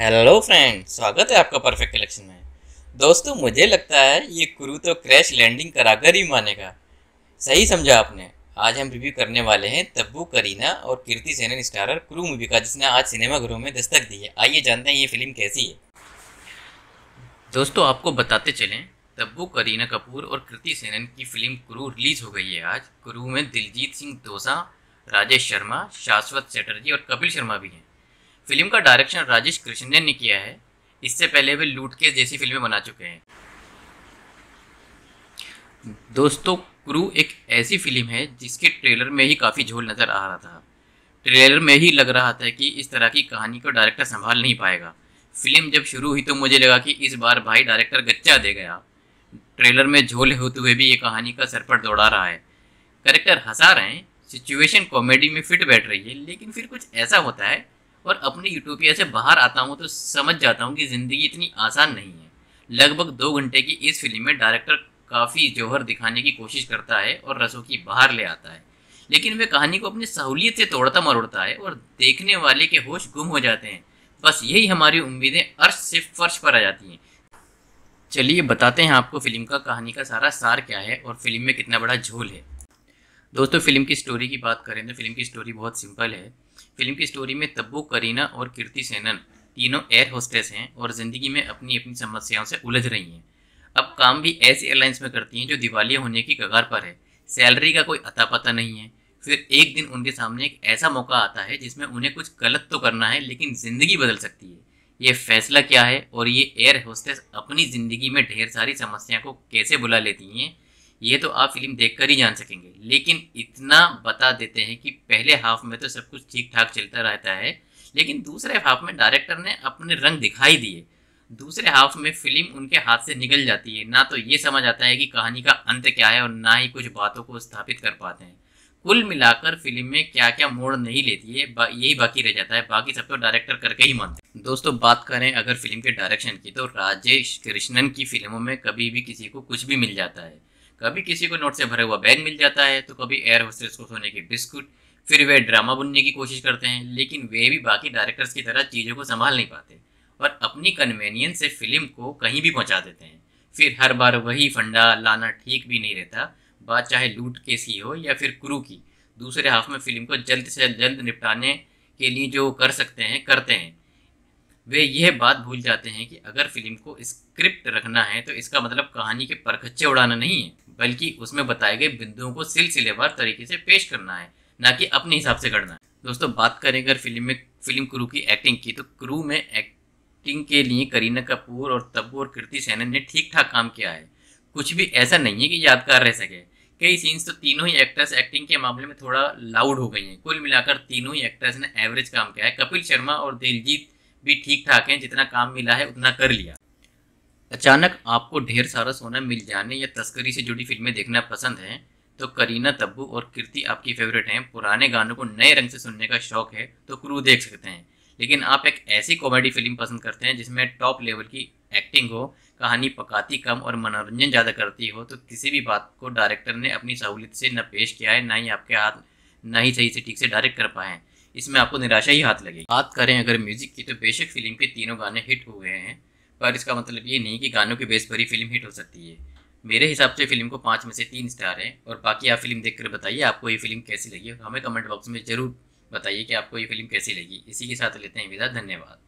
hello friend स्वागत है आपका परफेक्ट कलेक्शन में दोस्तों मुझे लगता है ये क्रू तो क्रैश लैंडिंग कराकर ही मानेगा सही समझा आपने आज हम रिव्यू करने वाले हैं तब्बू करीना और Kriti Sanon starrer Crew movie का जिसने आज सिनेमाघरों में दस्तक दी है आइए जानते हैं ये फिल्म कैसी है दोस्तों आपको बताते चलें तब्बू करीना कपूर और कृति सेनन की फिल्म क्रू रिलीज हो गई है आज क्रू में दिलजीत सिंह दोसा राजेश शर्मा शाश्वत चटर्जी और कपिल शर्मा भी हैं फिल्म का डायरेक्शन राजेश कृष्णन ने किया है इससे पहले वे लूट के जैसी फिल्में बना चुके हैं दोस्तों क्रू एक ऐसी फिल्म है जिसके ट्रेलर में ही काफ़ी झोल नज़र आ रहा था ट्रेलर में ही लग रहा था कि इस तरह की कहानी को डायरेक्टर संभाल नहीं पाएगा फिल्म जब शुरू हुई तो मुझे लगा कि इस बार भाई डायरेक्टर गच्चा दे गया ट्रेलर में झोल होते हुए भी ये कहानी का सरपट दौड़ा रहा है करेक्टर हंसा रहे हैं सिचुएशन कॉमेडी में फिट बैठ रही है लेकिन फिर कुछ ऐसा होता है और अपने यूटोपिया से बाहर आता हूँ तो समझ जाता हूँ कि ज़िंदगी इतनी आसान नहीं है लगभग दो घंटे की इस फिल्म में डायरेक्टर काफ़ी जौहर दिखाने की कोशिश करता है और रसों की बाहर ले आता है लेकिन वह कहानी को अपनी सहूलियत से तोड़ता मरोड़ता है और देखने वाले के होश गुम हो जाते हैं बस यही हमारी उम्मीदें अर्श से फर्श पर आ जाती हैं चलिए बताते हैं आपको फिल्म का कहानी का सारा सार क्या है और फिल्म में कितना बड़ा झोल है दोस्तों फिल्म की स्टोरी की बात करें तो फिल्म की स्टोरी बहुत सिंपल है फिल्म की स्टोरी में तब्बू करीना और कीर्ति सेनन तीनों एयर होस्टेस हैं और ज़िंदगी में अपनी अपनी समस्याओं से उलझ रही हैं अब काम भी ऐसी एयरलाइंस में करती हैं जो दिवालिया होने की कगार पर है सैलरी का कोई अता पता नहीं है फिर एक दिन उनके सामने एक ऐसा मौका आता है जिसमें उन्हें कुछ गलत तो करना है लेकिन ज़िंदगी बदल सकती है ये फैसला क्या है और ये एयर होस्टेस अपनी ज़िंदगी में ढेर सारी समस्या को कैसे बुला लेती हैं ये तो आप फिल्म देखकर ही जान सकेंगे लेकिन इतना बता देते हैं कि पहले हाफ में तो सब कुछ ठीक ठाक चलता रहता है लेकिन दूसरे हाफ में डायरेक्टर ने अपने रंग दिखाई दिए दूसरे हाफ में फिल्म उनके हाथ से निकल जाती है ना तो ये समझ आता है कि कहानी का अंत क्या है और ना ही कुछ बातों को स्थापित कर पाते हैं कुल मिलाकर फिल्म में क्या क्या मोड़ नहीं लेती है बा, यही बाकी रह जाता है बाकी सब तो डायरेक्टर करके ही मानते हैं दोस्तों बात करें अगर फिल्म के डायरेक्शन की तो राजेश कृष्णन की फिल्मों में कभी भी किसी को कुछ भी मिल जाता है कभी किसी को नोट से भरा हुआ बैग मिल जाता है तो कभी एयर होस्टेस को सोने के बिस्कुट फिर वे ड्रामा बुनने की कोशिश करते हैं लेकिन वे भी बाकी डायरेक्टर्स की तरह चीज़ों को संभाल नहीं पाते और अपनी कन्वीनियंस से फिल्म को कहीं भी पहुंचा देते हैं फिर हर बार वही फंडा लाना ठीक भी नहीं रहता बात चाहे लूट केस की हो या फिर क्रू की दूसरे हाफ में फिल्म को जल्द से जल्द निपटाने के लिए जो कर सकते हैं करते हैं वे यह बात भूल जाते हैं कि अगर फिल्म को स्क्रिप्ट रखना है तो इसका मतलब कहानी के परखच्चे उड़ाना नहीं है बल्कि उसमें बताए गए बिंदुओं को सिलसिलेवार तरीके से पेश करना है ना कि अपने हिसाब से करना है दोस्तों बात करें अगर फिल्म में फिल्म क्रू की एक्टिंग की तो क्रू में एक्टिंग के लिए करीना कपूर और तब्बू और कीर्ति सेनन ने ठीक ठाक काम किया है कुछ भी ऐसा नहीं है कि यादगार रह सके कई सीन्स तो तीनों ही एक्टर्स एक्टिंग के मामले में थोड़ा लाउड हो गई हैं कुल मिलाकर तीनों ही एक्टर्स ने एवरेज काम किया है कपिल शर्मा और दिलजीत भी ठीक ठाक हैं जितना काम मिला है उतना कर लिया अचानक आपको ढेर सारा सोना मिल जाने या तस्करी से जुड़ी फिल्में देखना पसंद है तो करीना तब्बू और कीर्ति आपकी फेवरेट हैं पुराने गानों को नए रंग से सुनने का शौक है तो क्रू देख सकते हैं लेकिन आप एक ऐसी कॉमेडी फिल्म पसंद करते हैं जिसमें टॉप लेवल की एक्टिंग हो कहानी पकाती कम और मनोरंजन ज़्यादा करती हो तो किसी भी बात को डायरेक्टर ने अपनी सहूलियत से न पेश किया है ना ही आपके हाथ ना ही सही से ठीक से डायरेक्ट कर पाए हैं इसमें आपको निराशा ही हाथ लगेगी बात करें अगर म्यूजिक की तो बेशक फिल्म के तीनों गाने हिट हुए हैं पर इसका मतलब ये नहीं कि गानों के बेस पर ही फिल्म हिट हो सकती है मेरे हिसाब से फिल्म को पाँच में से तीन स्टार हैं और बाकी आप फिल्म देखकर बताइए आपको ये फिल्म कैसी लगी हमें कमेंट बॉक्स में ज़रूर बताइए कि आपको ये फिल्म कैसी लगी इसी के साथ लेते हैं विदा धन्यवाद